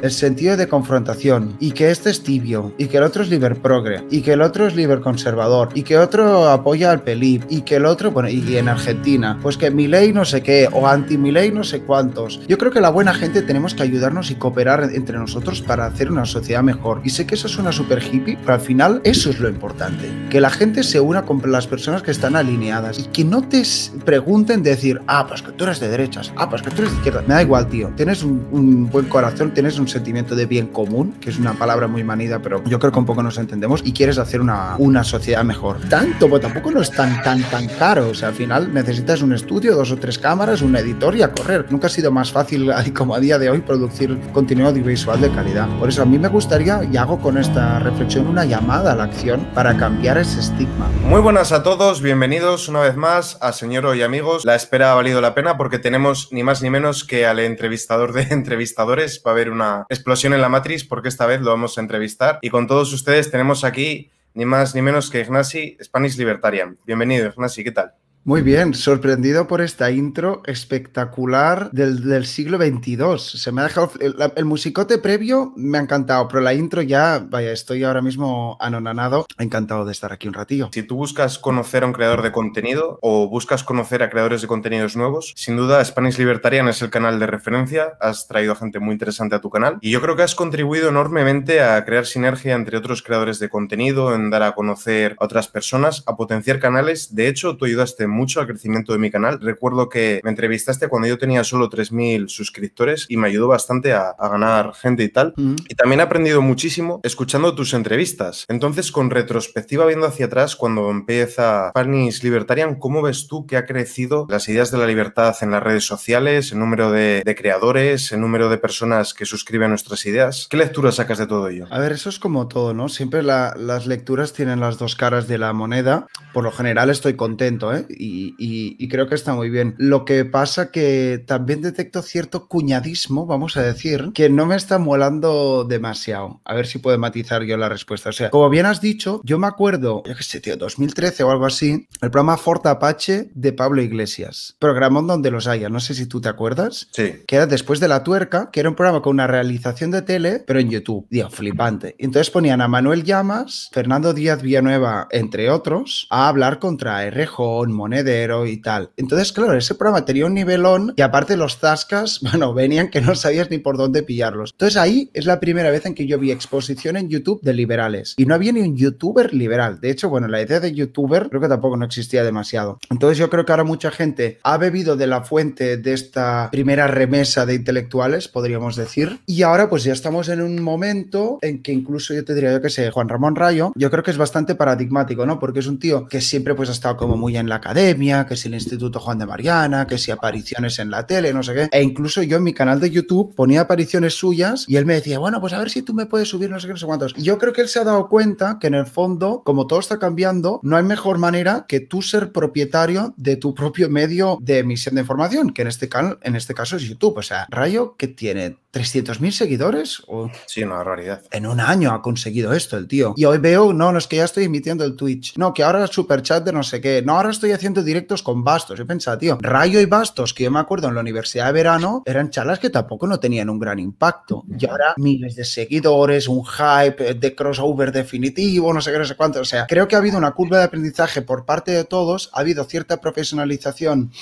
el sentido de confrontación y que este es tibio y que el otro es liber progre y que el otro es conservador y que otro apoya al PELIP y que el otro, bueno, y en Argentina, pues que mi ley no sé qué o anti mi ley no sé cuántos. Yo creo que la buena gente tenemos que ayudarnos y cooperar entre nosotros para hacer una sociedad mejor. Y sé que eso suena super hippie, pero al final eso es lo importante. Que la gente se una con las personas que están alineadas y que no te pregunten decir, ah, pues que tú eres de derechas, ah, pues que tú eres de izquierda. Me da igual, tío. Tienes un, un buen corazón, tienes un un sentimiento de bien común, que es una palabra muy manida, pero yo creo que un poco nos entendemos, y quieres hacer una, sociedad mejor. Tanto, pues tampoco no es tan, tan, tan caro. O sea, al final necesitas un estudio, dos o tres cámaras, una editor y correr. Nunca ha sido más fácil, como a día de hoy, producir contenido audiovisual de calidad. Por eso a mí me gustaría, y hago con esta reflexión, una llamada a la acción para cambiar ese estigma. Muy buenas a todos, bienvenidos una vez más a Señor y Amigos. La espera ha valido la pena porque tenemos ni más ni menos que al entrevistador de entrevistadores. Va a haber una Explosión en la Matriz, porque esta vez lo vamos a entrevistar. Y con todos ustedes tenemos aquí ni más ni menos que Ignasi, Spanish Libertarian. Bienvenido, Ignasi, ¿qué tal? Muy bien, sorprendido por esta intro espectacular del, siglo XXII. Se me ha dejado el, musicote previo, me ha encantado, pero la intro ya, vaya, estoy ahora mismo anonanado, encantado de estar aquí un ratillo. Si tú buscas conocer a un creador de contenido o buscas conocer a creadores de contenidos nuevos, sin duda Spanish Libertarian es el canal de referencia. Has traído gente muy interesante a tu canal y yo creo que has contribuido enormemente a crear sinergia entre otros creadores de contenido, en dar a conocer a otras personas, a potenciar canales. De hecho, tú ayudaste mucho al crecimiento de mi canal. Recuerdo que me entrevistaste cuando yo tenía solo 3.000 suscriptores y me ayudó bastante a, ganar gente y tal. Y también he aprendido muchísimo escuchando tus entrevistas. Entonces, con retrospectiva viendo hacia atrás, cuando empieza Panis Libertarian, ¿cómo ves tú que ha crecido las ideas de la libertad en las redes sociales, el número de, creadores, el número de personas que suscriben nuestras ideas? ¿Qué lectura sacas de todo ello? A ver, eso es como todo, ¿no? Siempre las lecturas tienen las dos caras de la moneda. Por lo general estoy contento, ¿eh? y, creo que está muy bien. Lo que pasa que también detecto cierto cuñadismo, vamos a decir, que no me está molando demasiado. A ver si puedo matizar yo la respuesta. O sea, como bien has dicho, yo me acuerdo, yo qué sé, tío, 2013 o algo así, el programa Fort Apache de Pablo Iglesias. Programón donde los haya, no sé si tú te acuerdas. Sí. Que era después de la tuerca, que era un programa con una realización de tele, pero en YouTube. dios flipante. Entonces ponían a Manuel Llamas, Fernando Díaz Villanueva, entre otros, a hablar contra Errejón, Monet de monedero y tal. Entonces, claro, ese programa tenía un nivelón y aparte los zascas, bueno, venían que no sabías ni por dónde pillarlos. Entonces ahí es la primera vez en que yo vi exposición en YouTube de liberales y no había ni un youtuber liberal. De hecho, bueno, la idea de youtuber creo que tampoco no existía demasiado. Entonces yo creo que ahora mucha gente ha bebido de la fuente de esta primera remesa de intelectuales, podríamos decir, y ahora pues ya estamos en un momento en que incluso yo te diría, yo que sé, Juan Ramón Rayo, yo creo que es bastante paradigmático, ¿no? Porque es un tío que siempre pues ha estado como muy en la cadena que si el Instituto Juan de Mariana, que si apariciones en la tele, no sé qué. E incluso yo en mi canal de YouTube ponía apariciones suyas y él me decía, bueno, pues a ver si tú me puedes subir no sé qué, no sé cuántos. Yo creo que él se ha dado cuenta que en el fondo, como todo está cambiando, no hay mejor manera que tú ser propietario de tu propio medio de emisión de información, que en este, canal, en este caso es YouTube. O sea, Rayo, que tiene ¿300.000 seguidores? Sí, una raridad. En un año ha conseguido esto el tío. Y hoy veo, no, no es que ya estoy emitiendo el Twitch. No, que ahora super chat de no sé qué. No, ahora estoy haciendo directos con Bastos. Yo pensado, tío, Rayo y Bastos, que yo me acuerdo en la universidad de verano, eran charlas que tampoco no tenían un gran impacto. Y ahora miles de seguidores, un hype eh, de crossover definitivo, no sé qué, no sé cuánto. O sea, creo que ha habido una curva de aprendizaje por parte de todos, ha habido cierta profesionalización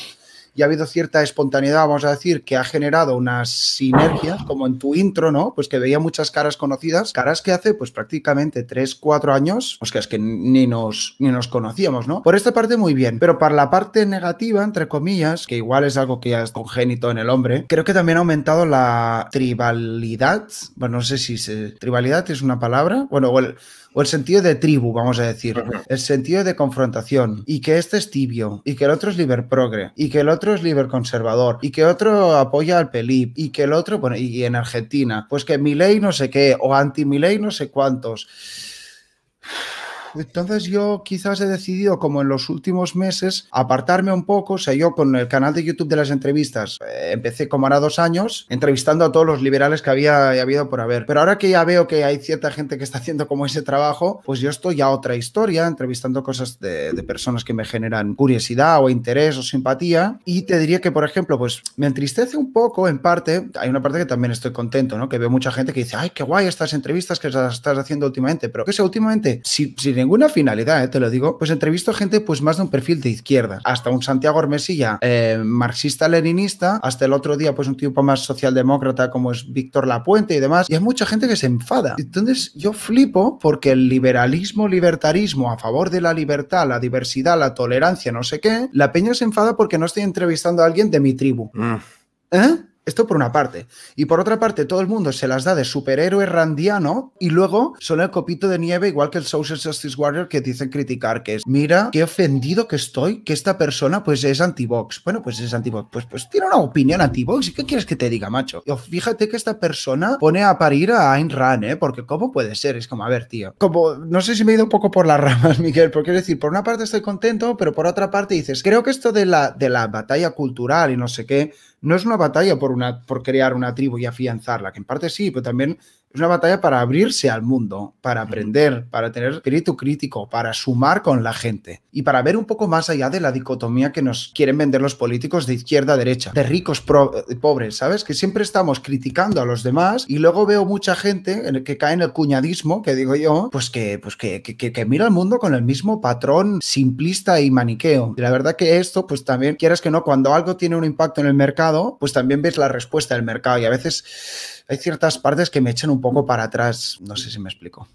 y ha habido cierta espontaneidad, vamos a decir, que ha generado una sinergia, como en tu intro, ¿no? Pues que veía muchas caras conocidas, caras que hace pues prácticamente 3, 4 años, pues que es que ni nos, ni nos conocíamos, ¿no? Por esta parte muy bien, pero para la parte negativa, entre comillas, que igual es algo que ya es congénito en el hombre, creo que también ha aumentado la tribalidad, bueno, no sé si se, tribalidad es una palabra, bueno, o o el sentido de tribu, vamos a decir, el sentido de confrontación, y que este es tibio, y que el otro es liber progre y que el otro es conservador y que otro apoya al PELIP, y que el otro, bueno, y en Argentina, pues que mi no sé qué, o anti mi no sé cuántos. Entonces yo quizás he decidido, como en los últimos meses, apartarme un poco. O sea, yo con el canal de YouTube de las entrevistas eh, empecé como ahora dos años entrevistando a todos los liberales que había, habido por haber. Pero ahora que ya veo que hay cierta gente que está haciendo como ese trabajo, pues yo estoy a otra historia, entrevistando cosas de, personas que me generan curiosidad o interés o simpatía. Y te diría que, por ejemplo, pues me entristece un poco, en parte, hay una parte que también estoy contento, ¿no? Que veo mucha gente que dice, ay, qué guay estas entrevistas que las estás haciendo últimamente. Pero que sé, últimamente, si, si ninguna finalidad, eh, te lo digo, pues entrevisto gente pues más de un perfil de izquierda, hasta un Santiago Ormesilla eh, marxista-leninista, hasta el otro día pues un tipo más socialdemócrata como es Víctor Lapuente y demás, y hay mucha gente que se enfada. Entonces yo flipo porque el liberalismo, libertarismo a favor de la libertad, la diversidad, la tolerancia, no sé qué, la peña se enfada porque no estoy entrevistando a alguien de mi tribu. Mm. ¿Eh? Esto por una parte. Y por otra parte, todo el mundo se las da de superhéroe randiano y luego son el copito de nieve, igual que el Social Justice Warrior que dicen criticar, que es, mira, qué ofendido que estoy, que esta persona pues es antivox. Bueno, pues es anti Pues, pues tiene una opinión anti box ¿Y qué quieres que te diga, macho? Oh, fíjate que esta persona pone a parir a Ayn Rand, ¿eh? Porque ¿cómo puede ser? Es como, a ver, tío. Como, no sé si me he ido un poco por las ramas, Miguel, porque es decir, por una parte estoy contento, pero por otra parte dices, creo que esto de la, de la batalla cultural y no sé qué, no es una batalla por por, por crear una tribu y afianzarla, que en parte sí, pero también es una batalla para abrirse al mundo, para aprender, para tener espíritu crítico, para sumar con la gente y para ver un poco más allá de la dicotomía que nos quieren vender los políticos de izquierda a derecha, de ricos y eh, pobres, ¿sabes? Que siempre estamos criticando a los demás y luego veo mucha gente en el que cae en el cuñadismo, que digo yo, pues que, pues mira al mundo con el mismo patrón simplista y maniqueo. Y la verdad que esto, pues también, quieras que no, cuando algo tiene un impacto en el mercado, pues también ves la respuesta del mercado y a veces hay ciertas partes que me echan un poco para atrás. No sé si me explico.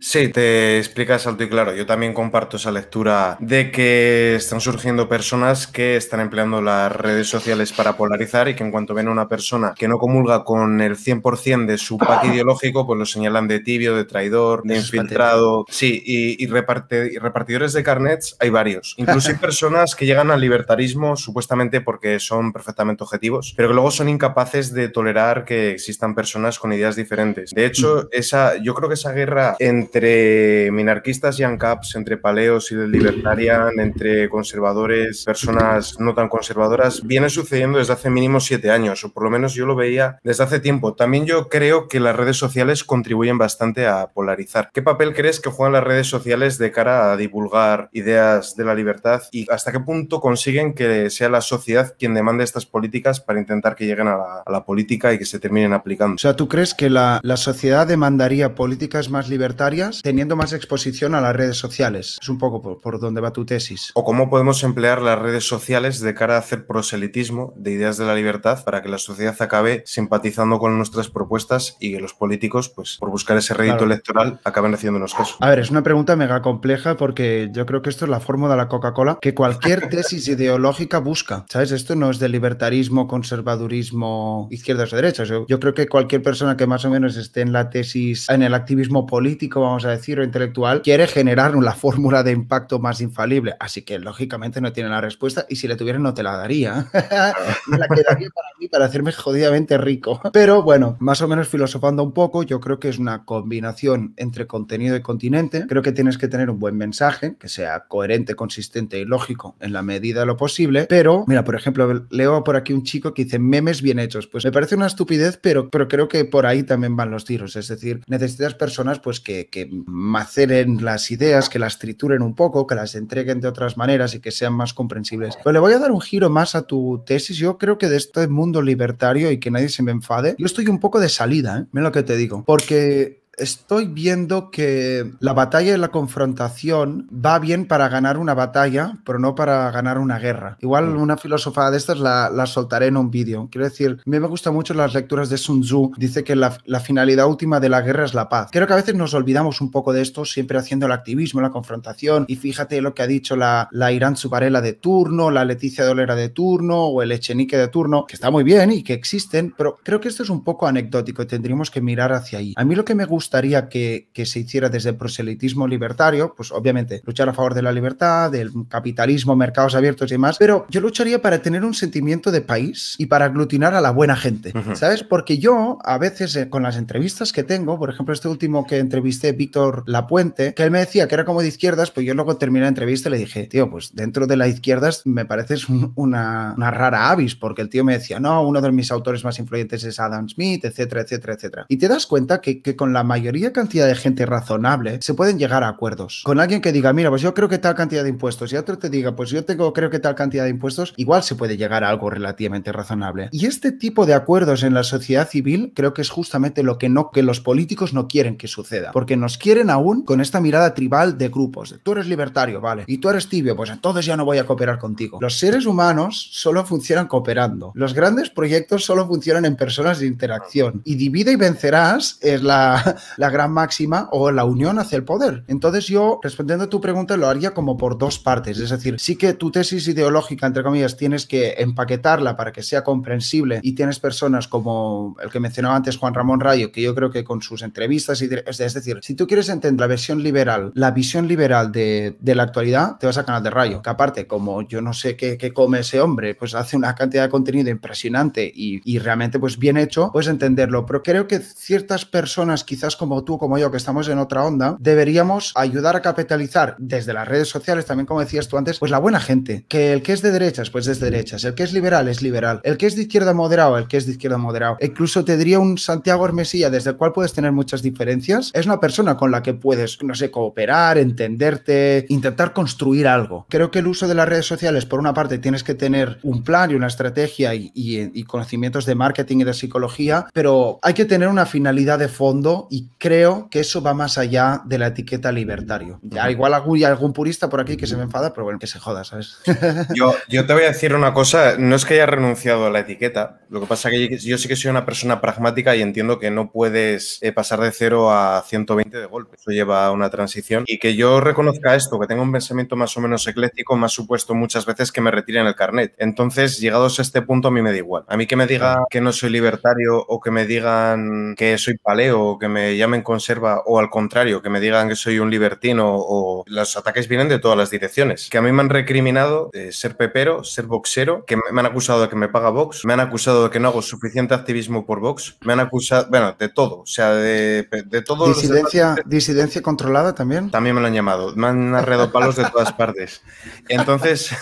Sí, te explicas alto y claro. Yo también comparto esa lectura de que están surgiendo personas que están empleando las redes sociales para polarizar y que en cuanto ven a una persona que no comulga con el 100% de su pack ideológico, pues lo señalan de tibio, de traidor, de infiltrado. Sí, y, repartidores de carnets hay varios. Incluso personas que llegan al libertarismo supuestamente porque son perfectamente objetivos, pero que luego son incapaces de tolerar que existan personas con ideas diferentes. De hecho, mm. esa, yo creo que esa guerra en entre minarquistas y ANCAPs, entre paleos y del libertarian, entre conservadores, personas no tan conservadoras, viene sucediendo desde hace mínimo siete años, o por lo menos yo lo veía desde hace tiempo. También yo creo que las redes sociales contribuyen bastante a polarizar. ¿Qué papel crees que juegan las redes sociales de cara a divulgar ideas de la libertad y hasta qué punto consiguen que sea la sociedad quien demande estas políticas para intentar que lleguen a la, política y que se terminen aplicando? O sea, ¿tú crees que la, la sociedad demandaría políticas más libertarias? teniendo más exposición a las redes sociales. Es un poco por, dónde va tu tesis. O cómo podemos emplear las redes sociales de cara a hacer proselitismo de ideas de la libertad para que la sociedad acabe simpatizando con nuestras propuestas y que los políticos, pues por buscar ese rédito electoral, acaben haciéndonos caso. A ver, es una pregunta mega compleja porque yo creo que esto es la fórmula de la Coca-Cola que cualquier tesis ideológica busca. ¿Sabes? Esto no es de libertarismo, conservadurismo, izquierdas o derechas. yo creo que cualquier persona que más o menos esté en la tesis, en el activismo político, vamos a decir, o intelectual, quiere generar la fórmula de impacto más infalible. Así que, lógicamente, no tiene la respuesta y si la tuviera, no te la daría. me la quedaría para mí, para hacerme jodidamente rico. Pero bueno, más o menos filosofando un poco, yo creo que es una combinación entre contenido y continente. Creo que tienes que tener un buen mensaje, que sea coherente, consistente y lógico en la medida de lo posible. Pero, mira, por ejemplo, leo por aquí un chico que dice memes bien hechos. Pues me parece una estupidez, pero, pero creo que por ahí también van los tiros. Es decir, necesitas personas pues que que, maceren las ideas, que las trituren un poco, que las entreguen de otras maneras y que sean más comprensibles. Pero le voy a dar un giro más a tu tesis. Yo creo que de este mundo libertario y que nadie se me enfade, yo estoy un poco de salida, ¿eh? Mira lo que te digo. Porque estoy viendo que la batalla y la confrontación va bien para ganar una batalla, pero no para ganar una guerra. Igual mm. una filosofía de estas la, la soltaré en un vídeo. Quiero decir, a mí me gustan mucho las lecturas de Sun Tzu. Dice que la, finalidad última de la guerra es la paz. Creo que a veces nos olvidamos un poco de esto, siempre haciendo el activismo, la confrontación. Y fíjate lo que ha dicho la, la Irán Zubarela de turno, la Leticia Dolera de turno o el Echenique de turno, que está muy bien y que existen, pero creo que esto es un poco anecdótico y tendríamos que mirar hacia ahí. A mí lo que me gusta que, que, se hiciera desde el proselitismo libertario, pues obviamente luchar a favor de la libertad, del capitalismo, mercados abiertos y demás, pero yo lucharía para tener un sentimiento de país y para aglutinar a la buena gente, ¿sabes? Porque yo a veces eh, con las entrevistas que tengo, por ejemplo, este último que entrevisté, Víctor Lapuente, que él me decía que era como de izquierdas, pues yo luego terminé la entrevista y le dije, tío, pues dentro de la izquierdas me pareces una, una rara avis, porque el tío me decía, no, uno de mis autores más influyentes es Adam Smith, etcétera, etcétera, etcétera. Y te das cuenta que, que con la mayoría cantidad de gente razonable se pueden llegar a acuerdos. Con alguien que diga, mira, pues yo creo que tal cantidad de impuestos y otro te diga, pues yo tengo, creo que tal cantidad de impuestos, igual se puede llegar a algo relativamente razonable. Y este tipo de acuerdos en la sociedad civil creo que es justamente lo que no, que los políticos no quieren que suceda, porque nos quieren aún con esta mirada tribal de grupos. tú eres libertario, vale, y tú eres tibio, pues entonces ya no voy a cooperar contigo. Los seres humanos solo funcionan cooperando. Los grandes proyectos solo funcionan en personas de interacción. Y divide y vencerás es la, la gran máxima o la unión hacia el poder. Entonces yo, respondiendo a tu pregunta, lo haría como por dos partes. Es decir, sí que tu tesis ideológica, entre comillas, tienes que empaquetarla para que sea comprensible y tienes personas como el que mencionaba antes Juan Ramón Rayo, que yo creo que con sus entrevistas, y, es decir, si tú quieres entender la versión liberal, la visión liberal de, la actualidad, te vas a Canal de Rayo, que aparte, como yo no sé qué, come ese hombre, pues hace una cantidad de contenido impresionante y, y realmente pues bien hecho, puedes entenderlo. Pero creo que ciertas personas quizás como tú, como yo, que estamos en otra onda, deberíamos ayudar a capitalizar desde las redes sociales, también como decías tú antes, pues la buena gente, que el que es de derechas, pues es de derechas, el que es liberal es liberal, el que es de izquierda moderado, el que es de izquierda moderado. E incluso te diría un Santiago Hermesilla, desde el cual puedes tener muchas diferencias, es una persona con la que puedes, no sé, cooperar, entenderte, intentar construir algo. Creo que el uso de las redes sociales, por una parte, tienes que tener un plan y una estrategia y, y conocimientos de marketing y de psicología, pero hay que tener una finalidad de fondo y creo que eso va más allá de la etiqueta libertario. Ya, igual algún, algún purista por aquí que se me enfada, pero bueno, que se joda, ¿sabes? Yo, te voy a decir una cosa, no es que haya renunciado a la etiqueta, lo que pasa es que yo sí que soy una persona pragmática y entiendo que no puedes eh, pasar de cero a 120 de golpe, eso lleva a una transición y que yo reconozca esto, que tengo un pensamiento más o menos ecléctico, me ha supuesto muchas veces que me retiren el carnet. Entonces, llegados a este punto, a mí me da igual. A mí que me diga que no soy libertario o que me digan que soy paleo o que me llamen conserva o al contrario, que me digan que soy un libertino o los ataques vienen de todas las direcciones. Que a mí me han recriminado de eh, ser pepero, ser boxero, que me han acusado de que me paga box, me han acusado de que no hago suficiente activismo por box, me han acusado, bueno, de todo, o sea, de, de todo. Disidencia, disidencia controlada también. También me lo han llamado, me han arredado palos de todas partes. Entonces...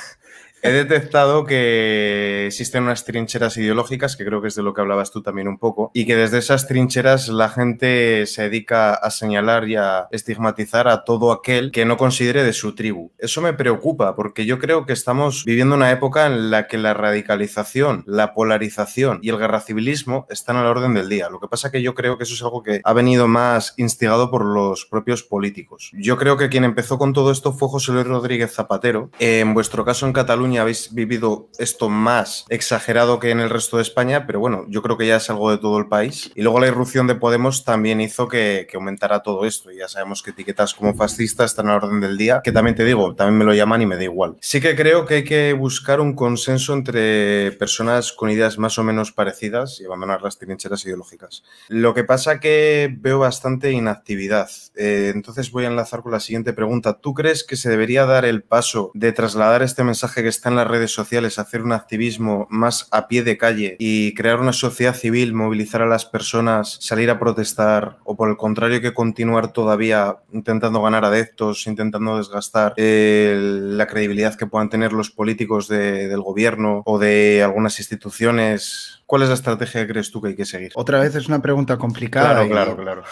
He detectado que existen unas trincheras ideológicas, que creo que es de lo que hablabas tú también un poco, y que desde esas trincheras la gente se dedica a señalar y a estigmatizar a todo aquel que no considere de su tribu. Eso me preocupa, porque yo creo que estamos viviendo una época en la que la radicalización, la polarización y el guerra civilismo están a la orden del día. Lo que pasa es que yo creo que eso es algo que ha venido más instigado por los propios políticos. Yo creo que quien empezó con todo esto fue José Luis Rodríguez Zapatero. En vuestro caso en Cataluña, y habéis vivido esto más exagerado que en el resto de España, pero bueno, yo creo que ya es algo de todo el país. Y luego la irrupción de Podemos también hizo que, aumentara todo esto. Y ya sabemos que etiquetas como fascistas están a la orden del día, que también te digo, también me lo llaman y me da igual. Sí que creo que hay que buscar un consenso entre personas con ideas más o menos parecidas y abandonar las trincheras ideológicas. Lo que pasa que veo bastante inactividad. Eh, entonces voy a enlazar con la siguiente pregunta. ¿Tú crees que se debería dar el paso de trasladar este mensaje que está en las redes sociales, hacer un activismo más a pie de calle y crear una sociedad civil, movilizar a las personas, salir a protestar o por el contrario que continuar todavía intentando ganar adeptos, intentando desgastar eh, la credibilidad que puedan tener los políticos del gobierno o de algunas instituciones ¿Cuál es la estrategia que crees tú que hay que seguir? Otra vez es una pregunta complicada. Claro, ¿eh? claro, claro.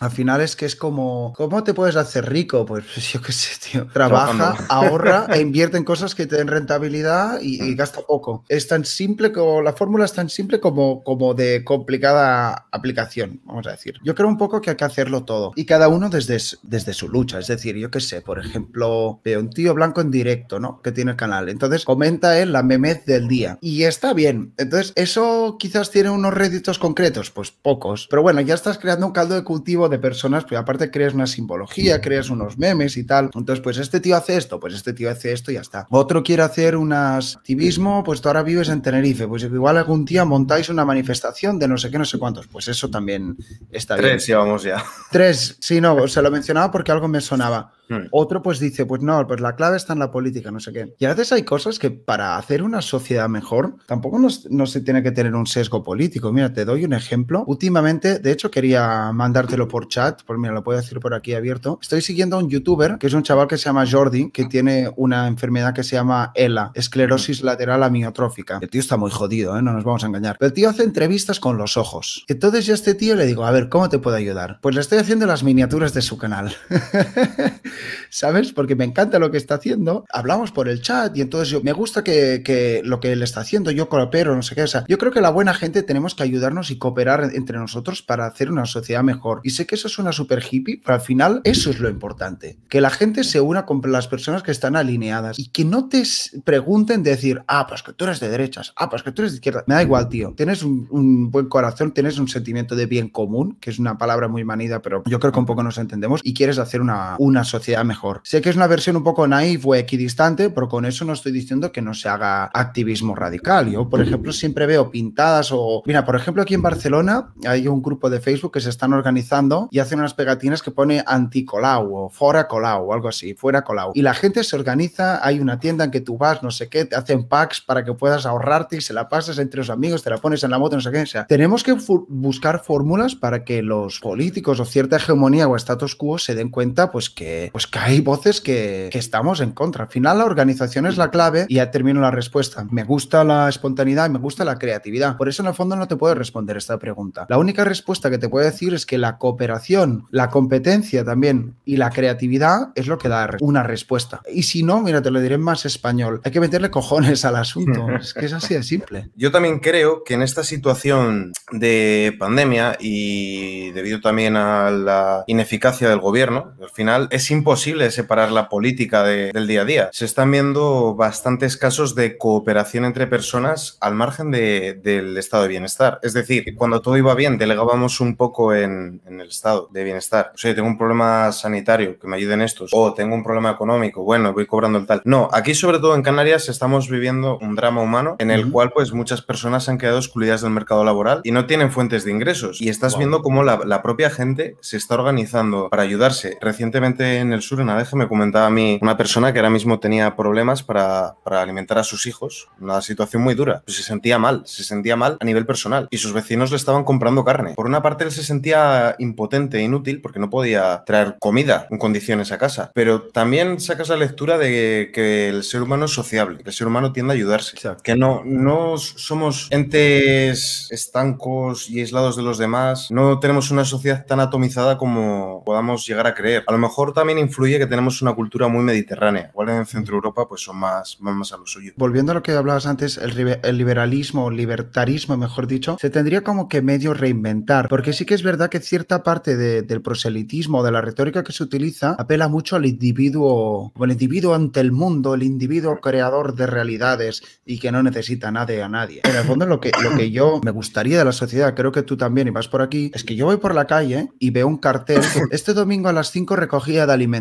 Al final es que es como, ¿cómo te puedes hacer rico? Pues yo qué sé, tío. Trabaja, ahorra e invierte en cosas que te den rentabilidad y, mm. gasta poco. Es tan simple como, la fórmula es tan simple como, como de complicada aplicación, vamos a decir. Yo creo un poco que hay que hacerlo todo y cada uno desde, desde su lucha. Es decir, yo qué sé, por ejemplo, veo un tío blanco en directo, ¿no? Que tiene el canal. Entonces comenta él la memez del día y está bien. Entonces, ¿eso quizás tiene unos réditos concretos? Pues pocos. Pero bueno, ya estás creando un caldo de cultivo de personas, pues aparte creas una simbología, creas unos memes y tal. Entonces, pues este tío hace esto, pues este tío hace esto y ya está. Otro quiere hacer un activismo, pues tú ahora vives en Tenerife, pues igual algún día montáis una manifestación de no sé qué, no sé cuántos. Pues eso también está bien. Tres vamos ya. Tres, sí, no, se lo mencionaba porque algo me sonaba. Otro pues dice, pues no, pues la clave está en la política, no sé qué. Y a veces hay cosas que para hacer una sociedad mejor tampoco no se tiene que tener un sesgo político. Mira, te doy un ejemplo. Últimamente, de hecho quería mandártelo por chat, pues mira, lo puedo decir por aquí abierto. Estoy siguiendo a un youtuber que es un chaval que se llama Jordi, que tiene una enfermedad que se llama ELA, esclerosis lateral amiotrófica. El tío está muy jodido, ¿eh? no nos vamos a engañar. Pero el tío hace entrevistas con los ojos. Entonces yo a este tío le digo, a ver, ¿cómo te puedo ayudar? Pues le estoy haciendo las miniaturas de su canal. ¿sabes? Porque me encanta lo que está haciendo. Hablamos por el chat y entonces yo, me gusta que, lo que él está haciendo, yo coopero, no sé qué. O sea, yo creo que la buena gente tenemos que ayudarnos y cooperar entre nosotros para hacer una sociedad mejor. Y sé que eso una super hippie, pero al final eso es lo importante. Que la gente se una con las personas que están alineadas y que no te pregunten decir, ah, pues que tú eres de derechas, ah, pues que tú eres de izquierda. Me da igual, tío. Tienes un, buen corazón, tienes un sentimiento de bien común, que es una palabra muy manida, pero yo creo que un poco nos entendemos, y quieres hacer una sociedad mejor. Sé que es una versión un poco naive o equidistante, pero con eso no estoy diciendo que no se haga activismo radical. Yo, por ejemplo, siempre veo pintadas o... Mira, por ejemplo, aquí en Barcelona hay un grupo de Facebook que se están organizando y hacen unas pegatinas que pone anti-Colau o fora Colau o algo así, fuera Colau. Y la gente se organiza, hay una tienda en que tú vas, no sé qué, te hacen packs para que puedas ahorrarte y se la pasas entre los amigos, te la pones en la moto, no sé qué. sea, tenemos que buscar fórmulas para que los políticos o cierta hegemonía o status quo se den cuenta pues que pues que hay voces que, estamos en contra. Al final la organización es la clave y ya termino la respuesta. Me gusta la espontaneidad y me gusta la creatividad. Por eso en el fondo no te puedo responder esta pregunta. La única respuesta que te puedo decir es que la cooperación, la competencia también y la creatividad es lo que da una respuesta. Y si no, mira, te lo diré en más español. Hay que meterle cojones al asunto. Es que es así de simple. Yo también creo que en esta situación de pandemia y debido también a la ineficacia del gobierno, al final es importante imposible separar la política del día a día. Se están viendo bastantes casos de cooperación entre personas al margen del estado de bienestar. Es decir, cuando todo iba bien, delegábamos un poco en, el estado de bienestar. O sea, tengo un problema sanitario, que me ayuden estos. O tengo un problema económico, bueno, voy cobrando el tal. No, aquí sobre todo en Canarias estamos viviendo un drama humano en el cual pues muchas personas han quedado excluidas del mercado laboral y no tienen fuentes de ingresos. Y estás viendo cómo la, la propia gente se está organizando para ayudarse. Recientemente en el sur, en Aleja, me comentaba a mí una persona que ahora mismo tenía problemas para, para alimentar a sus hijos. Una situación muy dura. se sentía mal, se sentía mal a nivel personal. Y sus vecinos le estaban comprando carne. Por una parte, él se sentía impotente, e inútil, porque no podía traer comida en condiciones a casa. Pero también sacas la lectura de que el ser humano es sociable, que el ser humano tiende a ayudarse. Que no, no somos entes estancos y aislados de los demás. No tenemos una sociedad tan atomizada como podamos llegar a creer. A lo mejor también influye que tenemos una cultura muy mediterránea, igual en Centro Europa pues son más, más, a lo suyo. Volviendo a lo que hablabas antes, el, el liberalismo, libertarismo mejor dicho, se tendría como que medio reinventar, porque sí que es verdad que cierta parte del proselitismo, de la retórica que se utiliza, apela mucho al individuo, o el individuo ante el mundo, el individuo creador de realidades y que no necesita nada a nadie. En el fondo lo que, lo que yo me gustaría de la sociedad, creo que tú también y vas por aquí, es que yo voy por la calle y veo un cartel, este domingo a las 5 recogía de alimentos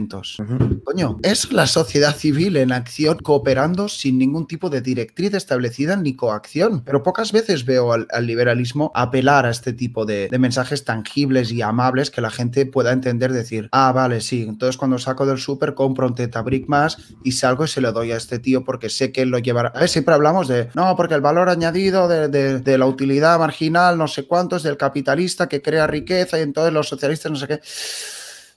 es la sociedad civil en acción cooperando sin ningún tipo de directriz establecida ni coacción. Pero pocas veces veo al, liberalismo apelar a este tipo de, mensajes tangibles y amables que la gente pueda entender, decir, ah, vale, sí, entonces cuando saco del súper compro un tetabric más y salgo y se lo doy a este tío porque sé que él lo llevará. A ver, siempre hablamos de, no, porque el valor añadido de, de la utilidad marginal, no sé cuánto, es del capitalista que crea riqueza y entonces los socialistas, no sé qué.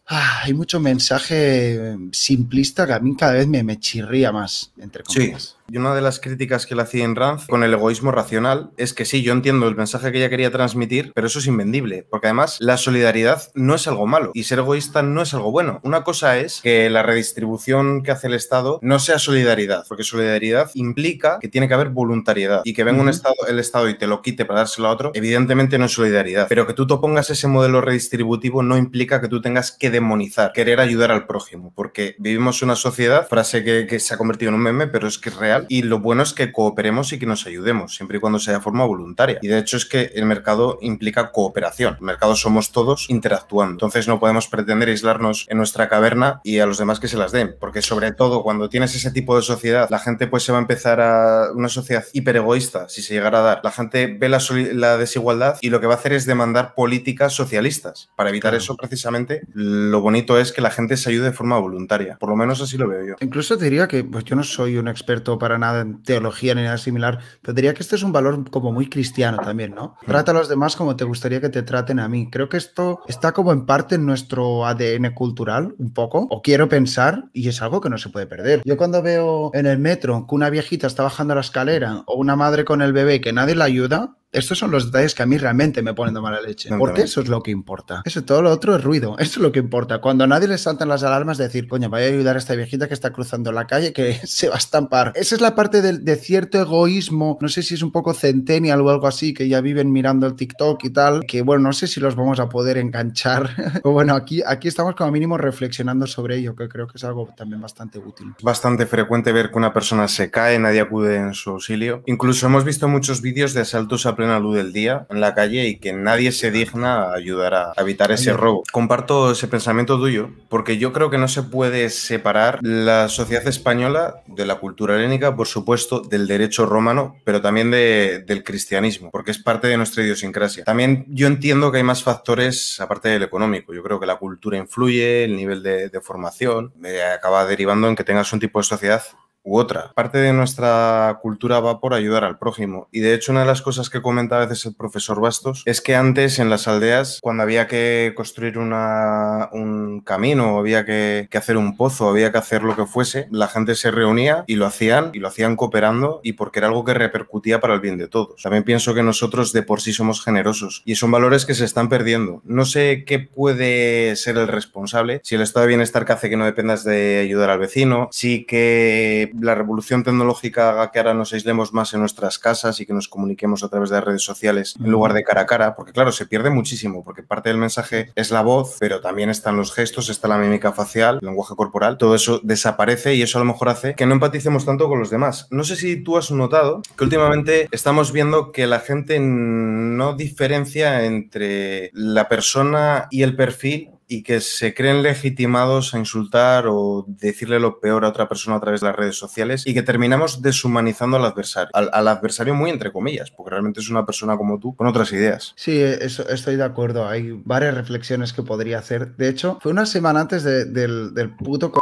Ah, hay mucho mensaje simplista que a mí cada vez me, me chirría más, entre comillas. Y una de las críticas que le hacía en Ranz con el egoísmo racional es que sí, yo entiendo el mensaje que ella quería transmitir, pero eso es invendible, porque además la solidaridad no es algo malo y ser egoísta no es algo bueno. Una cosa es que la redistribución que hace el Estado no sea solidaridad, porque solidaridad implica que tiene que haber voluntariedad y que venga un Estado, el Estado y te lo quite para dárselo a otro, evidentemente no es solidaridad, pero que tú te pongas ese modelo redistributivo no implica que tú tengas que demonizar, querer ayudar al prójimo, porque vivimos una sociedad, frase que se ha convertido en un meme, pero es que es real y lo bueno es que cooperemos y que nos ayudemos, siempre y cuando sea de forma voluntaria. Y de hecho es que el mercado implica cooperación. El mercado somos todos interactuando. Entonces no podemos pretender aislarnos en nuestra caverna y a los demás que se las den. Porque sobre todo cuando tienes ese tipo de sociedad, la gente pues se va a empezar a una sociedad hiperegoísta, si se llegara a dar. La gente ve la, desigualdad y lo que va a hacer es demandar políticas socialistas. Para evitar eso precisamente, lo bonito es que la gente se ayude de forma voluntaria. Por lo menos así lo veo yo. Incluso te diría que pues yo no soy un experto para para nada en teología ni nada similar, tendría que este es un valor como muy cristiano también, ¿no? Trata a los demás como te gustaría que te traten a mí. Creo que esto está como en parte en nuestro ADN cultural, un poco, o quiero pensar, y es algo que no se puede perder. Yo cuando veo en el metro que una viejita está bajando la escalera o una madre con el bebé que nadie la ayuda, estos son los detalles que a mí realmente me ponen de mala leche. porque eso es lo que importa. Eso, todo lo otro es ruido. Eso es lo que importa. Cuando a nadie le saltan las alarmas, decir, coño, vaya a ayudar a esta viejita que está cruzando la calle que se va a estampar. Esa es la parte de, cierto egoísmo. No sé si es un poco centennial o algo así, que ya viven mirando el TikTok y tal. Que bueno, no sé si los vamos a poder enganchar. Pero bueno, aquí, aquí estamos como mínimo reflexionando sobre ello, que creo que es algo también bastante útil. Bastante frecuente ver que una persona se cae, nadie acude en su auxilio. Incluso hemos visto muchos vídeos de asaltos a plena luz del día en la calle y que nadie se digna a ayudar a evitar ese robo. Comparto ese pensamiento tuyo porque yo creo que no se puede separar la sociedad española de la cultura helénica, por supuesto, del derecho romano, pero también del cristianismo, porque es parte de nuestra idiosincrasia. También yo entiendo que hay más factores aparte del económico. Yo creo que la cultura influye, el nivel de, de formación, me eh, acaba derivando en que tengas un tipo de sociedad u otra. Parte de nuestra cultura va por ayudar al prójimo. Y de hecho, una de las cosas que comenta a veces el profesor Bastos es que antes en las aldeas, cuando había que construir un camino, había que, que hacer un pozo, había que hacer lo que fuese, la gente se reunía y lo hacían, y lo hacían cooperando y porque era algo que repercutía para el bien de todos. También pienso que nosotros de por sí somos generosos y son valores que se están perdiendo. No sé qué puede ser el responsable, si el estado de bienestar que hace que no dependas de ayudar al vecino, si que la revolución tecnológica haga que ahora nos aislemos más en nuestras casas y que nos comuniquemos a través de redes sociales en lugar de cara a cara, porque claro, se pierde muchísimo, porque parte del mensaje es la voz, pero también están los gestos, está la mímica facial, el lenguaje corporal, todo eso desaparece y eso a lo mejor hace que no empaticemos tanto con los demás. No sé si tú has notado que últimamente estamos viendo que la gente no diferencia entre la persona y el perfil y que se creen legitimados a insultar o decirle lo peor a otra persona a través de las redes sociales y que terminamos deshumanizando al adversario, al, adversario muy entre comillas, porque realmente es una persona como tú con otras ideas. Sí, eso, estoy de acuerdo, hay varias reflexiones que podría hacer. De hecho, fue una semana antes del, del puto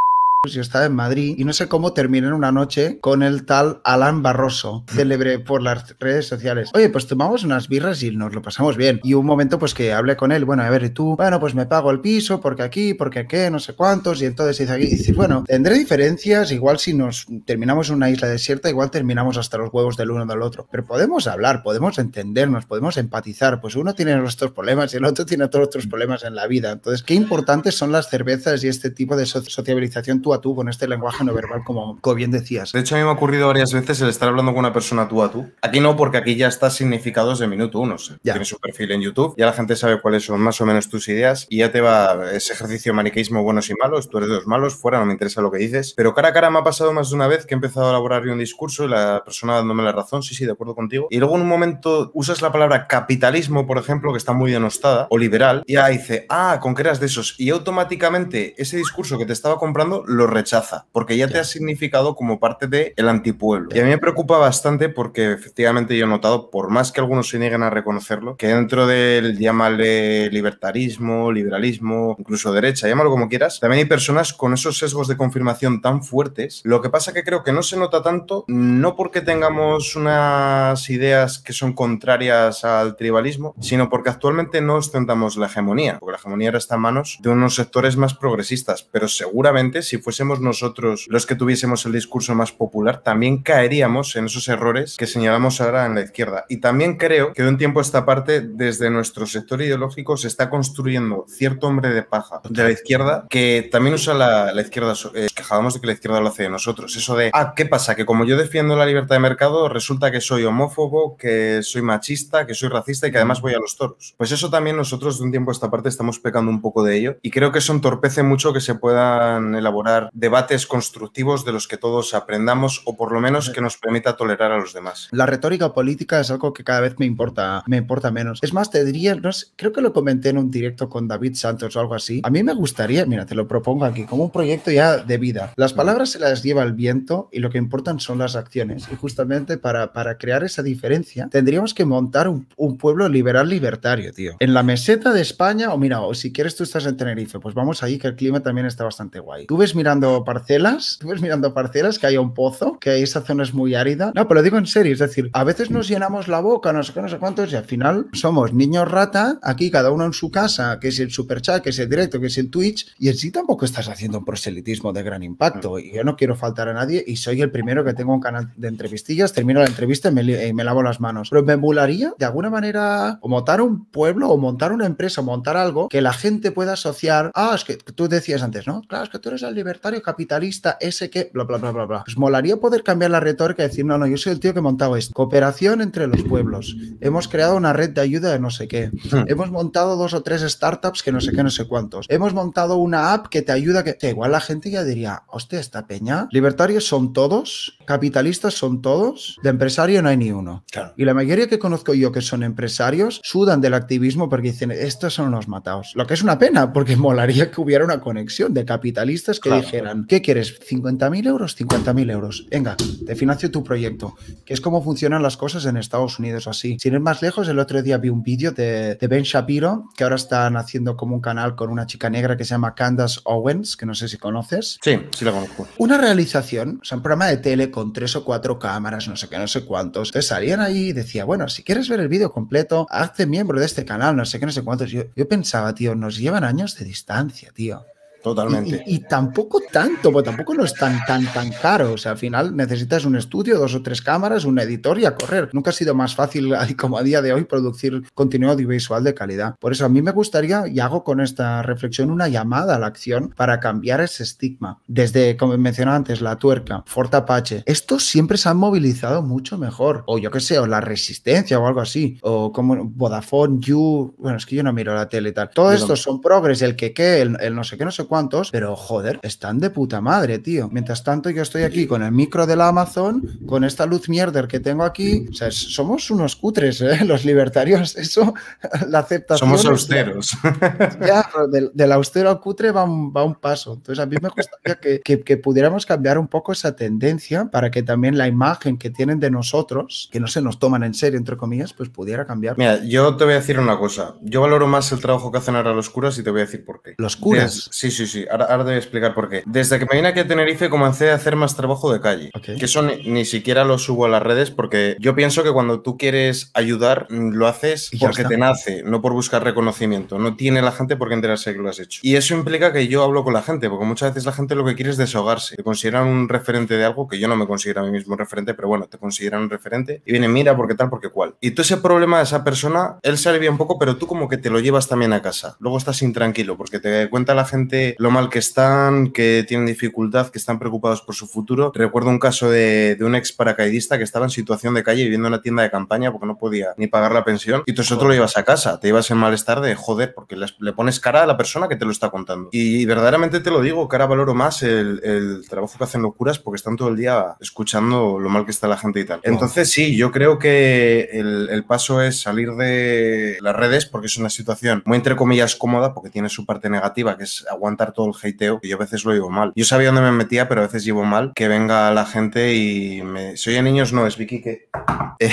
yo estaba en Madrid y no sé cómo terminé una noche con el tal Alan Barroso, célebre por las redes sociales. Oye, pues tomamos unas birras y nos lo pasamos bien. Y un momento pues que hablé con él, bueno, a ver, ¿y tú? Bueno, pues me pago el piso porque aquí, porque qué, no sé cuántos. Y entonces dice aquí, dice, bueno, tendré diferencias, igual si nos terminamos en una isla desierta, igual terminamos hasta los huevos del uno del otro. Pero podemos hablar, podemos entendernos, podemos empatizar. Pues uno tiene nuestros problemas y el otro tiene todos otros problemas en la vida. Entonces, qué importantes son las cervezas y este tipo de sociabilización. Tú tú con este lenguaje no verbal, como, bien decías. De hecho, a mí me ha ocurrido varias veces el estar hablando con una persona tú a tú. Aquí no, porque aquí ya está significados de minuto uno. Ya. Tienes un perfil en YouTube, ya la gente sabe cuáles son más o menos tus ideas y ya te va ese ejercicio maniqueísmo buenos y malos, tú eres de los malos, fuera, no me interesa lo que dices. Pero cara a cara me ha pasado más de una vez que he empezado a elaborar un discurso y la persona dándome la razón, sí, sí, de acuerdo contigo. Y luego en un momento usas la palabra capitalismo, por ejemplo, que está muy denostada, o liberal, y ahí dice, ah, con que eras de esos. Y automáticamente ese discurso que te estaba comprando rechaza, porque ya te ha significado como parte del el antipueblo. Y a mí me preocupa bastante porque efectivamente yo he notado, por más que algunos se nieguen a reconocerlo, que dentro del llámale libertarismo, liberalismo, incluso derecha, llámalo como quieras, también hay personas con esos sesgos de confirmación tan fuertes. Lo que pasa que creo que no se nota tanto, no porque tengamos unas ideas que son contrarias al tribalismo, sino porque actualmente no ostentamos la hegemonía, porque la hegemonía ahora está en manos de unos sectores más progresistas, pero seguramente si fuese fuésemos nosotros los que tuviésemos el discurso más popular, también caeríamos en esos errores que señalamos ahora en la izquierda. Y también creo que de un tiempo a esta parte, desde nuestro sector ideológico, se está construyendo cierto hombre de paja de la izquierda que también usa la, la izquierda. Eh, quejábamos de que la izquierda lo hace de nosotros. Eso de, ah, ¿qué pasa? Que como yo defiendo la libertad de mercado, resulta que soy homófobo, que soy machista, que soy racista y que además voy a los toros. Pues eso también nosotros de un tiempo a esta parte estamos pecando un poco de ello y creo que eso entorpece mucho que se puedan elaborar debates constructivos de los que todos aprendamos o por lo menos que nos permita tolerar a los demás. La retórica política es algo que cada vez me importa, me importa menos. Es más, te diría, no sé, creo que lo comenté en un directo con David Santos o algo así. A mí me gustaría, mira, te lo propongo aquí, como un proyecto ya de vida. Las palabras se las lleva el viento y lo que importan son las acciones. Y justamente para, para crear esa diferencia, tendríamos que montar un, un pueblo liberal libertario, tío. En la meseta de España, o mira, o si quieres tú estás en Tenerife, pues vamos ahí que el clima también está bastante guay. Tú ves mi mirando parcelas, tú ves mirando parcelas que hay un pozo, que esa zona es muy árida. No, pero lo digo en serio, es decir, a veces nos llenamos la boca, no sé qué, no sé cuántos, y al final somos niños rata, aquí cada uno en su casa, que es el chat, que es el directo, que es el Twitch, y en sí tampoco estás haciendo un proselitismo de gran impacto. Y yo no quiero faltar a nadie y soy el primero que tengo un canal de entrevistillas, termino la entrevista y me, lavo las manos. Pero me emularía de alguna manera o montar un pueblo o montar una empresa o montar algo que la gente pueda asociar. Ah, es que tú decías antes, ¿no? Claro, es que tú eres el nivel libertario capitalista, ese que, bla, bla, bla, bla, Pues molaría poder cambiar la retórica y decir, no, no, yo soy el tío que montaba esto. Cooperación entre los pueblos. Hemos creado una red de ayuda de no sé qué. Hmm. Hemos montado dos o tres startups que no sé qué, no sé cuántos. Hemos montado una app que te ayuda que... igual la gente ya diría, hostia, esta peña, libertarios son todos, capitalistas son todos, de empresario no hay ni uno. Y la mayoría que conozco yo que son empresarios sudan del activismo porque dicen, estos son unos matados. Lo que es una pena, porque molaría que hubiera una conexión de capitalistas que ¿qué quieres? ¿50.000 euros? 50.000 euros. Venga, te financio tu proyecto, que es como funcionan las cosas en Estados Unidos así. Sin ir más lejos, el otro día vi un vídeo de, Ben Shapiro, que ahora están haciendo como un canal con una chica negra que se llama Candace Owens, que no sé si conoces. Sí, sí la conozco. Una realización, o sea, un programa de tele con tres o cuatro cámaras, no sé qué, no sé cuántos. Entonces salían ahí y decía, bueno, si quieres ver el vídeo completo, hazte miembro de este canal, no sé qué, no sé cuántos. yo pensaba, tío, nos llevan años de distancia, tío. Totalmente. Y, tampoco tanto, porque tampoco no es tan, tan, tan caro. O sea, al final necesitas un estudio, dos o tres cámaras, un editor y a correr. Nunca ha sido más fácil, como a día de hoy, producir contenido audiovisual de calidad. Por eso a mí me gustaría, y hago con esta reflexión, una llamada a la acción para cambiar ese estigma. Desde, como mencionaba antes, la tuerca, Fort Apache, estos siempre se han movilizado mucho mejor. O yo qué sé, o la resistencia o algo así. O como Vodafone, You. Bueno, es que yo no miro la tele y tal. Todos estos son progres, el que qué, el, no sé qué, no sé pero joder, están de puta madre, tío. Mientras tanto, yo estoy aquí con el micro de la Amazon, con esta luz mierder que tengo aquí. O sea, somos unos cutres, ¿eh? Los libertarios, eso, la aceptación. Somos austeros. Ya, del, austero al cutre va un, paso. Entonces, a mí me gustaría que, pudiéramos cambiar un poco esa tendencia para que también la imagen que tienen de nosotros, que no se nos toman en serio, entre comillas, pues pudiera cambiar. Mira, yo te voy a decir una cosa. Yo valoro más el trabajo que hacen ahora los curas y te voy a decir por qué. Los curas. sí, sí, sí, sí. Ahora, ahora, te voy a explicar por qué. Desde que me vine aquí a Tenerife comencé a hacer más trabajo de calle. Que eso ni, siquiera lo subo a las redes porque yo pienso que cuando tú quieres ayudar, lo haces porque te nace, no por buscar reconocimiento. No tiene la gente por qué enterarse que lo has hecho. Y eso implica que yo hablo con la gente, porque muchas veces la gente lo que quiere es desahogarse. Te consideran un referente de algo que yo no me considero a mí mismo referente, pero bueno, te consideran un referente y viene, mira, porque tal, porque cual. Y tú ese problema de esa persona, él sale bien poco, pero tú como que te lo llevas también a casa. Luego estás intranquilo porque te cuenta la gente lo mal que están, que tienen dificultad, que están preocupados por su futuro. Recuerdo un caso de, de un ex paracaidista que estaba en situación de calle viviendo en una tienda de campaña porque no podía ni pagar la pensión y tú solo lo ibas a casa, te ibas en malestar de joder, porque le, pones cara a la persona que te lo está contando. Y, verdaderamente te lo digo, que ahora valoro más el, el, trabajo que hacen locuras porque están todo el día escuchando lo mal que está la gente y tal. Entonces sí, yo creo que el, el paso es salir de las redes porque es una situación muy entre comillas cómoda porque tiene su parte negativa que es aguantar todo el hateo, que yo a veces lo llevo mal. Yo sabía dónde me metía, pero a veces llevo mal que venga la gente y me... Soy a niños, no, es Vicky que... Eh,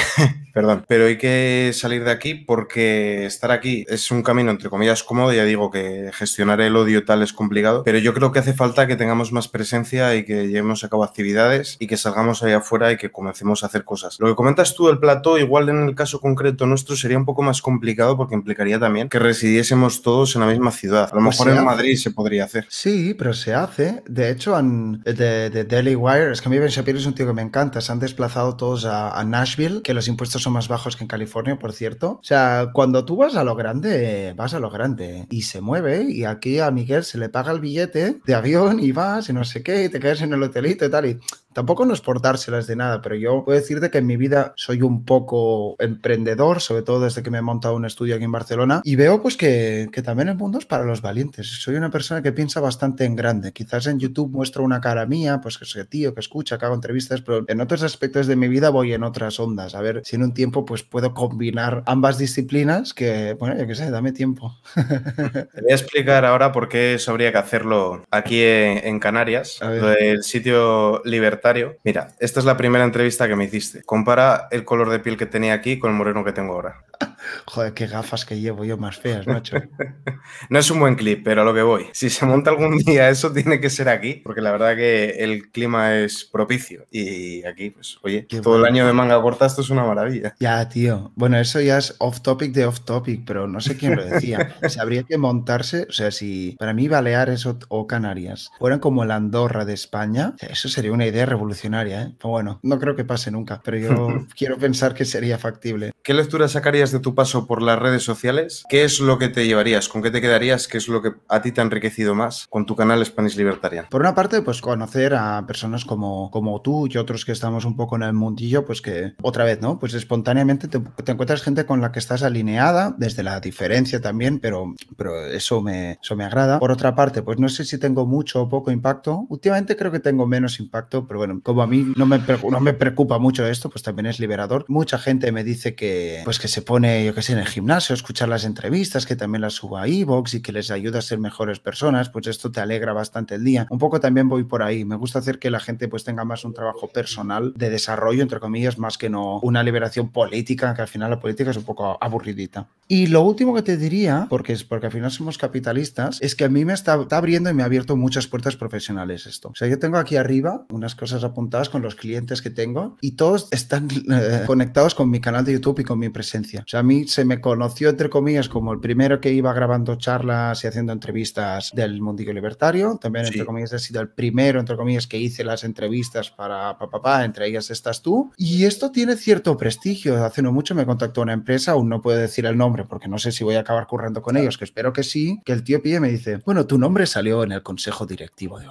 perdón, pero hay que salir de aquí porque estar aquí es un camino entre comillas cómodo, ya digo que gestionar el odio tal es complicado, pero yo creo que hace falta que tengamos más presencia y que llevemos a cabo actividades y que salgamos ahí afuera y que comencemos a hacer cosas. Lo que comentas tú, del plato, igual en el caso concreto nuestro sería un poco más complicado porque implicaría también que residiésemos todos en la misma ciudad. A lo pues mejor en Madrid se podría hacer. Sí, pero se hace. De hecho, de, Daily Wire, es que a mí Ben Shapiro es un tío que me encanta, se han desplazado todos a Nashville, que los impuestos son más bajos que en California, por cierto. O sea, cuando tú vas a lo grande, vas a lo grande y se mueve y aquí a Miguel se le paga el billete de avión y vas y no sé qué y te quedas en el hotelito y tal y Tampoco no es por de nada, pero yo puedo decirte que en mi vida soy un poco emprendedor, sobre todo desde que me he montado un estudio aquí en Barcelona, y veo pues que, también el mundo es para los valientes. Soy una persona que piensa bastante en grande. Quizás en YouTube muestro una cara mía, pues que soy tío, que escucha, que hago entrevistas, pero en otros aspectos de mi vida voy en otras ondas. A ver si en un tiempo pues puedo combinar ambas disciplinas que, bueno, yo qué sé, dame tiempo. Te voy a explicar ahora por qué eso habría que hacerlo aquí en, en Canarias. El sitio Libertad mira, esta es la primera entrevista que me hiciste. Compara el color de piel que tenía aquí con el moreno que tengo ahora. Joder, qué gafas que llevo yo más feas, macho. no es un buen clip, pero a lo que voy. Si se monta algún día eso, tiene que ser aquí, porque la verdad que el clima es propicio. Y aquí, pues, oye, todo el año de manga corta, esto es una maravilla. Ya, tío. Bueno, eso ya es off topic de off topic, pero no sé quién lo decía. se habría que montarse, o sea, si para mí Baleares o, o Canarias fueran como la Andorra de España, eso sería una idea revolucionaria, ¿eh? bueno, no creo que pase nunca, pero yo quiero pensar que sería factible. ¿Qué lectura sacarías de tu paso por las redes sociales? ¿Qué es lo que te llevarías? ¿Con qué te quedarías? ¿Qué es lo que a ti te ha enriquecido más con tu canal Spanish libertaria? Por una parte, pues conocer a personas como, como tú y otros que estamos un poco en el mundillo, pues que otra vez, ¿no? Pues espontáneamente te, te encuentras gente con la que estás alineada, desde la diferencia también, pero, pero eso, me, eso me agrada. Por otra parte, pues no sé si tengo mucho o poco impacto. Últimamente creo que tengo menos impacto, pero bueno, como a mí no me, me preocupa mucho esto, pues también es liberador. Mucha gente me dice que, pues que se pone, yo qué sé, en el gimnasio, escuchar las entrevistas, que también las suba a Evox y que les ayuda a ser mejores personas, pues esto te alegra bastante el día. Un poco también voy por ahí. Me gusta hacer que la gente pues tenga más un trabajo personal de desarrollo, entre comillas, más que no una liberación política, que al final la política es un poco aburridita. Y lo último que te diría, porque, es porque al final somos capitalistas, es que a mí me está, está abriendo y me ha abierto muchas puertas profesionales esto. O sea, yo tengo aquí arriba unas cosas apuntadas con los clientes que tengo y todos están eh, conectados con mi canal de YouTube y con mi presencia. O sea, a mí se me conoció, entre comillas, como el primero que iba grabando charlas y haciendo entrevistas del mundillo libertario. También, entre comillas, he sido el primero, entre comillas, que hice las entrevistas para papá, entre ellas estás tú. Y esto tiene cierto prestigio. Hace no mucho me contactó una empresa, aún no puedo decir el nombre porque no sé si voy a acabar currando con ellos, que espero que sí, que el tío pide me dice, bueno, tu nombre salió en el consejo directivo. de.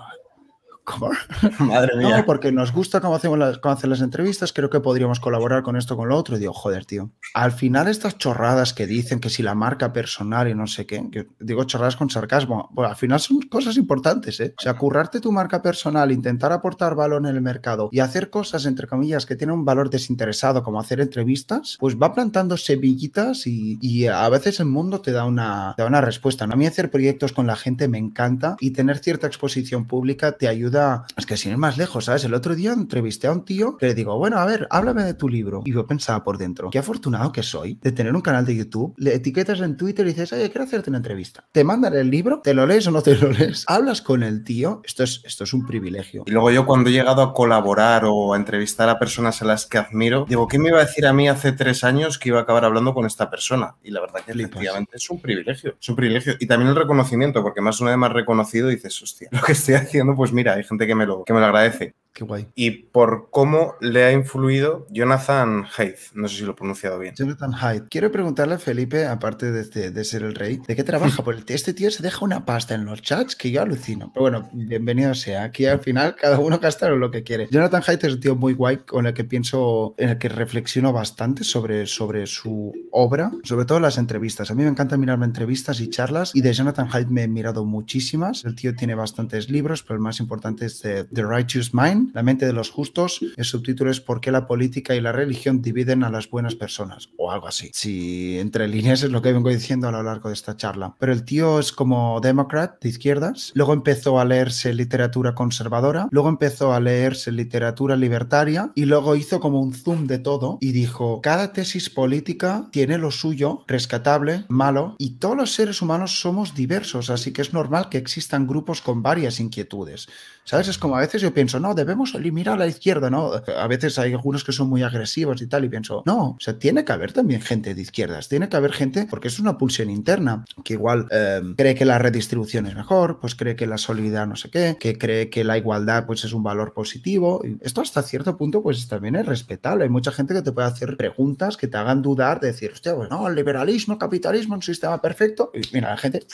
Madre mía. porque nos gusta cómo, hacemos las, cómo las entrevistas, creo que podríamos colaborar con esto, con lo otro. Y digo, joder, tío. Al final, estas chorradas que dicen que si la marca personal y no sé qué, digo chorradas con sarcasmo, pues al final son cosas importantes, ¿eh? O sea, currarte tu marca personal, intentar aportar valor en el mercado y hacer cosas, entre comillas, que tienen un valor desinteresado, como hacer entrevistas, pues va plantando semillitas y, a veces el mundo te da una, da una respuesta. A mí hacer proyectos con la gente me encanta y tener cierta exposición pública te ayuda es que sin ir más lejos, ¿sabes? El otro día entrevisté a un tío que le digo, bueno, a ver, háblame de tu libro. Y yo pensaba por dentro, qué afortunado que soy de tener un canal de YouTube, le etiquetas en Twitter y dices, oye, quiero hacerte una entrevista. Te mandan el libro, te lo lees o no te lo lees, hablas con el tío, esto es, esto es un privilegio. Y luego yo cuando he llegado a colaborar o a entrevistar a personas a las que admiro, digo, ¿qué me iba a decir a mí hace tres años que iba a acabar hablando con esta persona? Y la verdad que es un privilegio, es un privilegio. Y también el reconocimiento, porque más una vez más reconocido dices, hostia, lo que estoy haciendo, pues mira, hay gente que me lo, que me lo agradece. Qué guay. Y por cómo le ha influido Jonathan Haidt. No sé si lo he pronunciado bien. Jonathan Haidt. Quiero preguntarle a Felipe, aparte de, este, de ser el rey, ¿de qué trabaja? Porque este tío se deja una pasta en los chats que yo alucino. Pero bueno, bienvenido sea. Aquí al final cada uno gasta lo que quiere. Jonathan Haidt es un tío muy guay con el que pienso, en el que reflexiono bastante sobre, sobre su obra, sobre todo las entrevistas. A mí me encanta mirarme entrevistas y charlas y de Jonathan Haidt me he mirado muchísimas. El tío tiene bastantes libros, pero el más importante es eh, The Righteous Mind la mente de los justos, el subtítulo es ¿Por qué la política y la religión dividen a las buenas personas? O algo así. Si entre líneas es lo que vengo diciendo a lo largo de esta charla. Pero el tío es como democrat de izquierdas, luego empezó a leerse literatura conservadora, luego empezó a leerse literatura libertaria y luego hizo como un zoom de todo y dijo, cada tesis política tiene lo suyo, rescatable, malo, y todos los seres humanos somos diversos, así que es normal que existan grupos con varias inquietudes. ¿Sabes? Es como a veces yo pienso, no, debemos eliminar a la izquierda, ¿no? A veces hay algunos que son muy agresivos y tal, y pienso, no, o sea, tiene que haber también gente de izquierdas, tiene que haber gente, porque es una pulsión interna, que igual em, cree que la redistribución es mejor, pues cree que la solidaridad no sé qué, que cree que la igualdad pues es un valor positivo. Y esto hasta cierto punto pues también es respetable. Hay mucha gente que te puede hacer preguntas que te hagan dudar, decir, usted pues no, el liberalismo, el capitalismo, un sistema perfecto. Y mira, la gente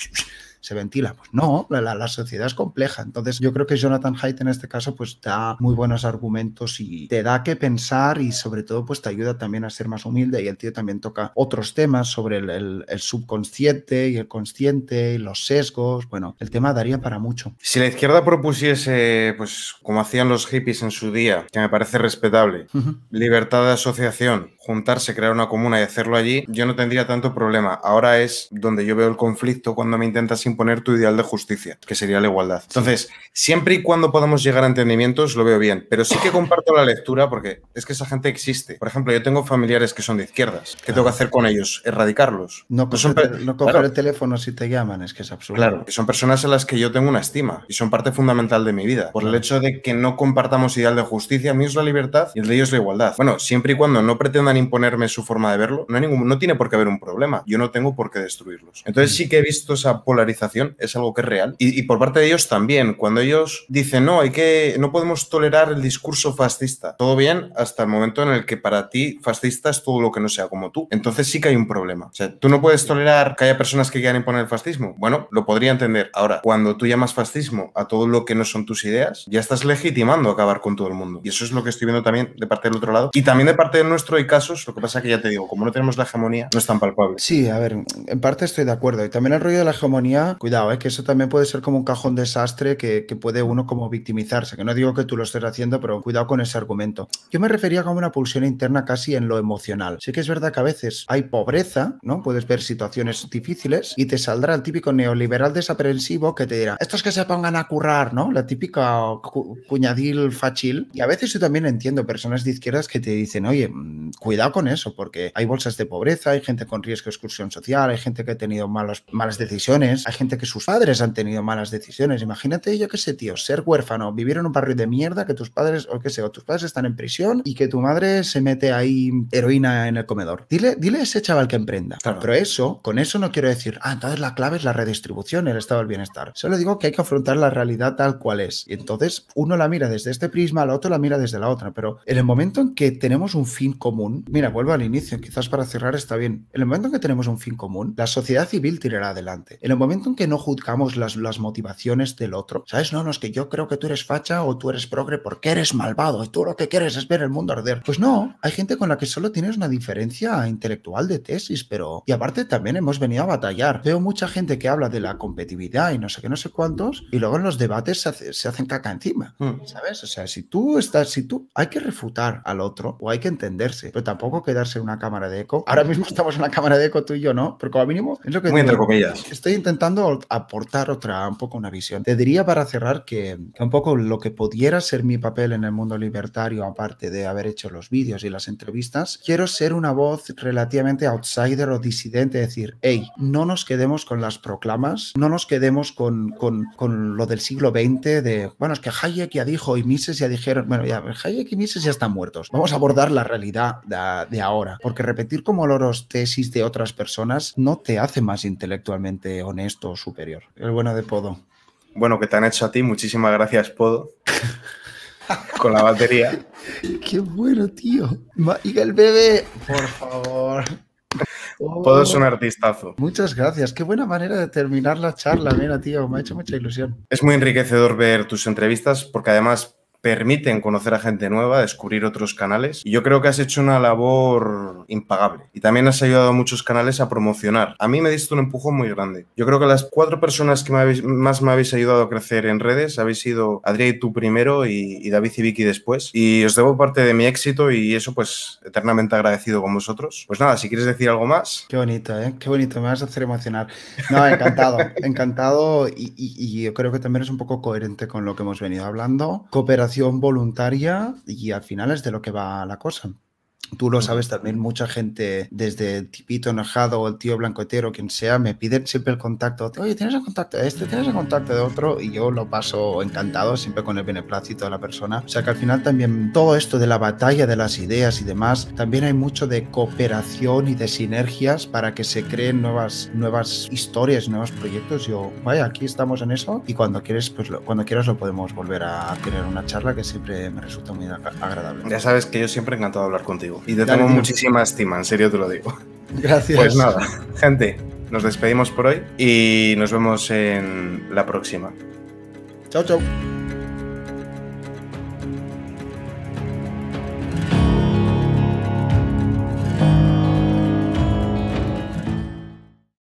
se ventila. Pues no, la, sociedad es compleja. Entonces yo creo que Jonathan Haidt en este caso pues da muy buenos argumentos y te da que pensar y sobre todo pues te ayuda también a ser más humilde y el tío también toca otros temas sobre el, subconsciente y el consciente y los sesgos. Bueno, el tema daría para mucho. Si la izquierda propusiese pues como hacían los hippies en su día, que me parece respetable, libertad de asociación, juntarse, crear una comuna y hacerlo allí, yo no tendría tanto problema. Ahora es donde yo veo el conflicto cuando me intentas impulsar imponer tu ideal de justicia, que sería la igualdad. Entonces, siempre y cuando podamos llegar a entendimientos, lo veo bien, pero sí que comparto la lectura porque es que esa gente existe. Por ejemplo, yo tengo familiares que son de izquierdas. ¿Qué tengo que hacer con ellos? Erradicarlos. No, no, pues coger el teléfono si te llaman, es que es absurdo. Claro, que son personas a las que yo tengo una estima y son parte fundamental de mi vida. Por el hecho de que no compartamos ideal de justicia, mío es la libertad y el de ellos la igualdad. Bueno, siempre y cuando no pretendan imponerme su forma de verlo, no, hay ningún, no tiene por qué haber un problema. Yo no tengo por qué destruirlos. Entonces mm. sí que he visto esa polarización es algo que es real. Y, por parte de ellos también, cuando ellos dicen, no, hay que, no podemos tolerar el discurso fascista. Todo bien hasta el momento en el que para ti fascista es todo lo que no sea como tú. Entonces sí que hay un problema. O sea, tú no puedes tolerar que haya personas que quieran imponer el fascismo. Bueno, lo podría entender. Ahora, cuando tú llamas fascismo a todo lo que no son tus ideas, ya estás legitimando acabar con todo el mundo. Y eso es lo que estoy viendo también de parte del otro lado. Y también de parte del nuestro hay casos, lo que pasa que ya te digo, como no tenemos la hegemonía, no es tan palpable. Sí, a ver, en parte estoy de acuerdo. Y también el rollo de la hegemonía cuidado, ¿eh? que eso también puede ser como un cajón desastre que, puede uno como victimizarse, que no digo que tú lo estés haciendo, pero cuidado con ese argumento. Yo me refería como una pulsión interna casi en lo emocional. Sí que es verdad que a veces hay pobreza, ¿no? Puedes ver situaciones difíciles y te saldrá el típico neoliberal desaprensivo que te dirá, estos que se pongan a currar, ¿no? La típica cuñadil fachil. Y a veces yo también entiendo personas de izquierdas que te dicen, oye, mm, cuidado con eso, porque hay bolsas de pobreza, hay gente con riesgo de exclusión social, hay gente que ha tenido malas, malas decisiones, hay gente que sus padres han tenido malas decisiones. Imagínate, yo que sé, tío, ser huérfano, vivir en un barrio de mierda, que tus padres, o qué sé, o tus padres están en prisión y que tu madre se mete ahí heroína en el comedor. Dile, dile a ese chaval que emprenda. Pero eso, con eso no quiero decir, ah, entonces la clave es la redistribución, el estado del bienestar. Solo digo que hay que afrontar la realidad tal cual es. Y entonces uno la mira desde este prisma, la otro la mira desde la otra. Pero en el momento en que tenemos un fin común, mira, vuelvo al inicio, quizás para cerrar está bien. En el momento en que tenemos un fin común, la sociedad civil tirará adelante. En el momento que no juzgamos las, las motivaciones del otro, ¿sabes? No, no, es que yo creo que tú eres facha o tú eres progre porque eres malvado y tú lo que quieres es ver el mundo arder. Pues no, hay gente con la que solo tienes una diferencia intelectual de tesis, pero... Y aparte también hemos venido a batallar. Veo mucha gente que habla de la competitividad y no sé qué, no sé cuántos, y luego en los debates se, se hacen caca encima, hmm. ¿sabes? O sea, si tú estás, si tú... Hay que refutar al otro o hay que entenderse, pero tampoco quedarse en una cámara de eco. Ahora mismo estamos en una cámara de eco tú y yo, ¿no? Pero como mínimo es lo que... Estoy intentando aportar otra, un poco una visión. Te diría para cerrar que, un poco lo que pudiera ser mi papel en el mundo libertario, aparte de haber hecho los vídeos y las entrevistas, quiero ser una voz relativamente outsider o disidente, decir, hey, no nos quedemos con las proclamas, no nos quedemos con, lo del siglo XX de, bueno, es que Hayek ya dijo y Mises ya dijeron, bueno, ya Hayek y Mises ya están muertos. Vamos a abordar la realidad de, ahora, porque repetir como los tesis de otras personas no te hace más intelectualmente honesto superior, el bueno de Podo. Bueno, que te han hecho a ti, muchísimas gracias, Podo. Con la batería. Qué bueno, tío. Y el bebé, por favor. Oh. Podo es un artistazo. Muchas gracias. Qué buena manera de terminar la charla. Mira, tío, me ha hecho mucha ilusión. Es muy enriquecedor ver tus entrevistas porque además permiten conocer a gente nueva, descubrir otros canales. Y yo creo que has hecho una labor impagable. Y también has ayudado a muchos canales a promocionar. A mí me diste un empujón muy grande. Yo creo que las cuatro personas que más me habéis ayudado a crecer en redes habéis sido Adrián y tú primero y, David y Vicky después. Y os debo parte de mi éxito y eso pues eternamente agradecido con vosotros. Pues nada, si quieres decir algo más. Qué bonito, ¿eh? Qué bonito, me vas a hacer emocionar. No, encantado, encantado y, y yo creo que también es un poco coherente con lo que hemos venido hablando. Cooperación voluntaria y al final es de lo que va la cosa. Tú lo sabes también, mucha gente, desde el tipito enojado o el tío blancoetero, quien sea, me piden siempre el contacto. Oye, ¿tienes el contacto de este? ¿Tienes el contacto de otro? Y yo lo paso encantado, siempre con el beneplácito de la persona. O sea que al final también todo esto de la batalla de las ideas y demás, también hay mucho de cooperación y de sinergias para que se creen nuevas, nuevas historias, nuevos proyectos. Yo, vaya, aquí estamos en eso y cuando quieres, pues cuando quieras lo podemos volver a tener una charla que siempre me resulta muy agradable. Ya sabes que yo siempre he encantado hablar contigo. Y te tengo muchísima estima, en serio te lo digo. Gracias. Pues nada, gente, nos despedimos por hoy y nos vemos en la próxima. Chao, chao.